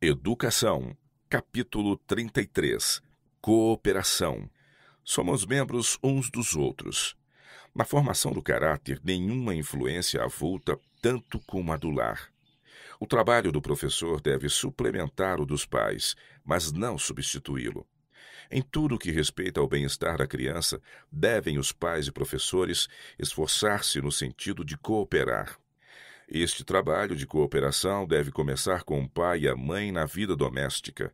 Educação, capítulo 33 Cooperação. Somos membros uns dos outros. Na formação do caráter, nenhuma influência avulta tanto como a do lar. O trabalho do professor deve suplementar o dos pais, mas não substituí-lo. Em tudo que respeita ao bem-estar da criança, devem os pais e professores esforçar-se no sentido de cooperar. Este trabalho de cooperação deve começar com o pai e a mãe na vida doméstica.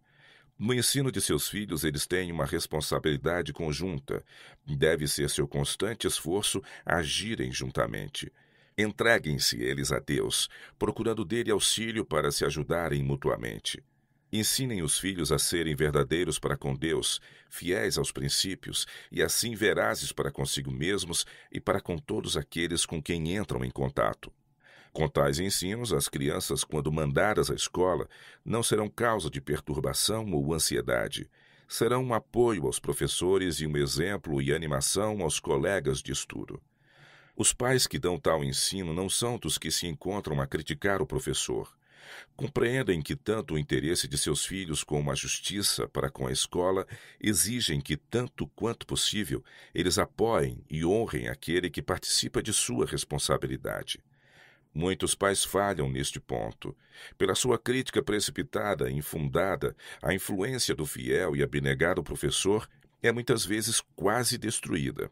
No ensino de seus filhos, eles têm uma responsabilidade conjunta. Deve ser seu constante esforço agirem juntamente. Entreguem-se eles a Deus, procurando dele auxílio para se ajudarem mutuamente. Ensinem os filhos a serem verdadeiros para com Deus, fiéis aos princípios e assim verazes para consigo mesmos e para com todos aqueles com quem entram em contato. Com tais ensinos, as crianças, quando mandadas à escola, não serão causa de perturbação ou ansiedade. Serão um apoio aos professores e um exemplo e animação aos colegas de estudo. Os pais que dão tal ensino não são dos que se encontram a criticar o professor. Compreendem que tanto o interesse de seus filhos como a justiça para com a escola exigem que, tanto quanto possível, eles apoiem e honrem aquele que participa de sua responsabilidade. Muitos pais falham neste ponto. Pela sua crítica precipitada e infundada, a influência do fiel e abnegado professor é muitas vezes quase destruída.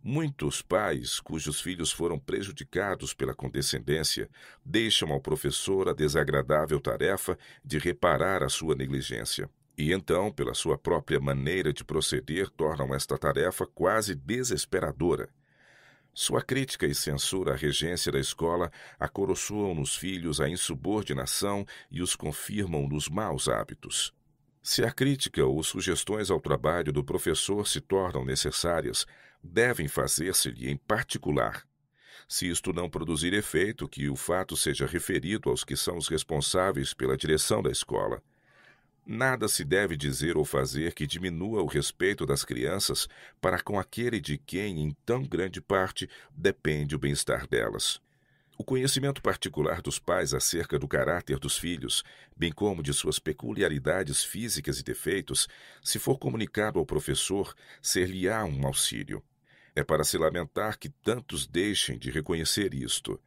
Muitos pais cujos filhos foram prejudicados pela condescendência deixam ao professor a desagradável tarefa de reparar a sua negligência. E então, pela sua própria maneira de proceder, tornam esta tarefa quase desesperadora. Sua crítica e censura à regência da escola acoroçoam nos filhos a insubordinação e os confirmam nos maus hábitos. Se a crítica ou sugestões ao trabalho do professor se tornam necessárias, devem fazer-se-lhe em particular. Se isto não produzir efeito, que o fato seja referido aos que são os responsáveis pela direção da escola. Nada se deve dizer ou fazer que diminua o respeito das crianças para com aquele de quem, em tão grande parte, depende o bem-estar delas. O conhecimento particular dos pais acerca do caráter dos filhos, bem como de suas peculiaridades físicas e defeitos, se for comunicado ao professor, ser-lhe-á um auxílio. É para se lamentar que tantos deixem de reconhecer isto.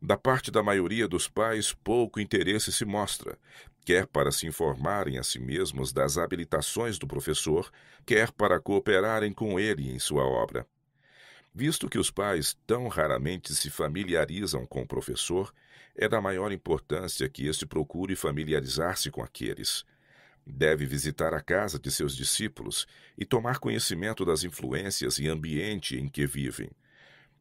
Da parte da maioria dos pais, pouco interesse se mostra, quer para se informarem a si mesmos das habilitações do professor, quer para cooperarem com ele em sua obra. Visto que os pais tão raramente se familiarizam com o professor, é da maior importância que este procure familiarizar-se com aqueles. Deve visitar a casa de seus discípulos e tomar conhecimento das influências e ambiente em que vivem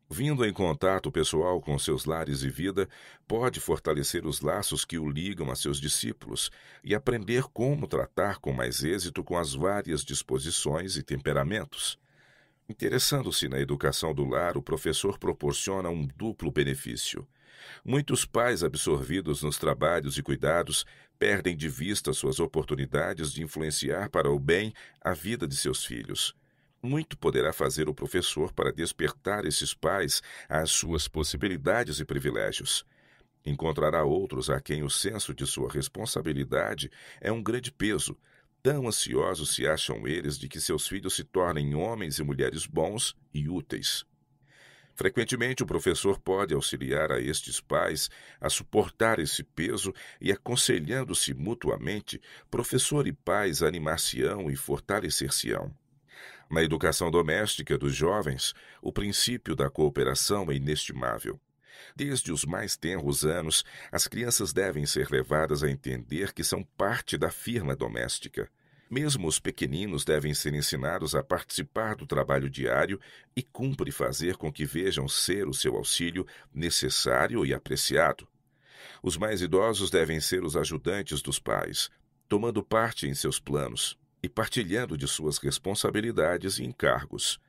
Vindo em contato pessoal com seus lares e vida, pode fortalecer os laços que o ligam a seus discípulos e aprender como tratar com mais êxito com as várias disposições e temperamentos. Interessando-se na educação do lar, o professor proporciona um duplo benefício. Muitos pais absorvidos nos trabalhos e cuidados perdem de vista suas oportunidades de influenciar para o bem a vida de seus filhos. Muito poderá fazer o professor para despertar esses pais às suas possibilidades e privilégios. Encontrará outros a quem o senso de sua responsabilidade é um grande peso. Tão ansiosos se acham eles de que seus filhos se tornem homens e mulheres bons e úteis. Frequentemente, o professor pode auxiliar a estes pais a suportar esse peso e, aconselhando-se mutuamente, professor e pais animar-se-ão e fortalecer-se-ão. Na educação doméstica dos jovens, o princípio da cooperação é inestimável. Desde os mais tenros anos, as crianças devem ser levadas a entender que são parte da firma doméstica. Mesmo os pequeninos devem ser ensinados a participar do trabalho diário e cumpre fazer com que vejam ser o seu auxílio necessário e apreciado. Os mais idosos devem ser os ajudantes dos pais, tomando parte em seus planos e partilhando de suas responsabilidades e encargos.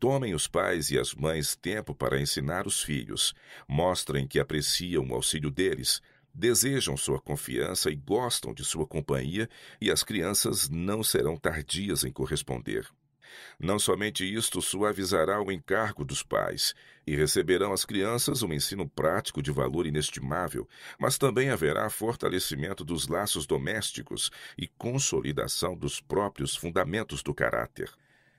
Tomem os pais e as mães tempo para ensinar os filhos, mostrem que apreciam o auxílio deles, desejam sua confiança e gostam de sua companhia, e as crianças não serão tardias em corresponder. Não somente isto suavizará o encargo dos pais, e receberão as crianças um ensino prático de valor inestimável, mas também haverá fortalecimento dos laços domésticos e consolidação dos próprios fundamentos do caráter.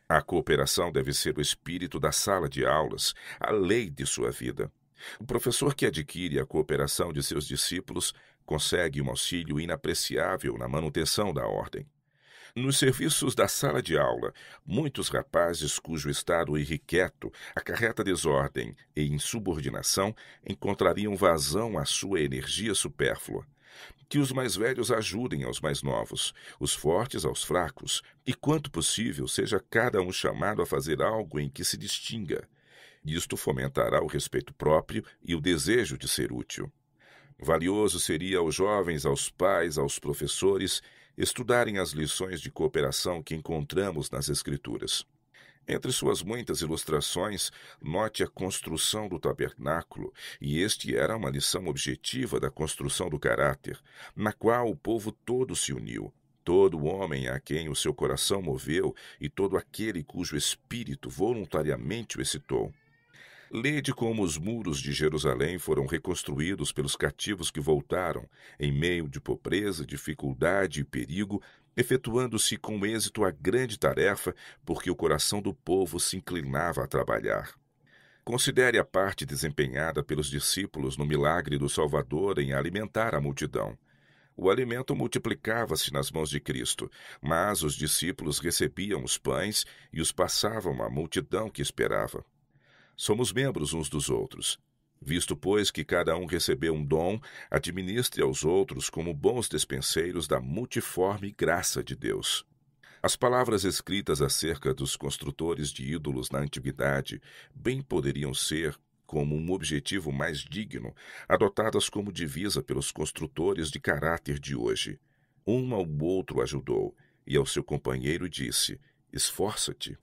A cooperação deve ser o espírito da sala de aulas, a lei de sua vida. O professor que adquire a cooperação de seus discípulos consegue um auxílio inapreciável na manutenção da ordem. Nos serviços da sala de aula, muitos rapazes cujo estado irrequieto acarreta desordem e insubordinação encontrariam vazão à sua energia supérflua. Que os mais velhos ajudem aos mais novos, os fortes aos fracos, e quanto possível seja cada um chamado a fazer algo em que se distinga. Isto fomentará o respeito próprio e o desejo de ser útil. Valioso seria aos jovens, aos pais, aos professores estudarem as lições de cooperação que encontramos nas Escrituras. Entre suas muitas ilustrações, note a construção do tabernáculo, e este era uma lição objetiva da construção do caráter, na qual o povo todo se uniu, todo homem a quem o seu coração moveu e todo aquele cujo espírito voluntariamente o excitou. Lede como os muros de Jerusalém foram reconstruídos pelos cativos que voltaram, em meio de pobreza, dificuldade e perigo, efetuando-se com êxito a grande tarefa, porque o coração do povo se inclinava a trabalhar. Considere a parte desempenhada pelos discípulos no milagre do Salvador em alimentar a multidão. O alimento multiplicava-se nas mãos de Cristo, mas os discípulos recebiam os pães e os passavam à multidão que esperava. Somos membros uns dos outros. Visto, pois, que cada um recebeu um dom, administre aos outros como bons despenseiros da multiforme graça de Deus. As palavras escritas acerca dos construtores de ídolos na antiguidade bem poderiam ser, como um objetivo mais digno, adotadas como divisa pelos construtores de caráter de hoje. Um ao outro ajudou, e ao seu companheiro disse: Esforça-te.